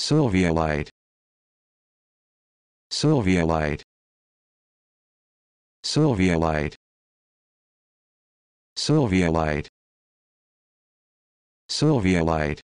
light. Sylvia light. Sylvia light.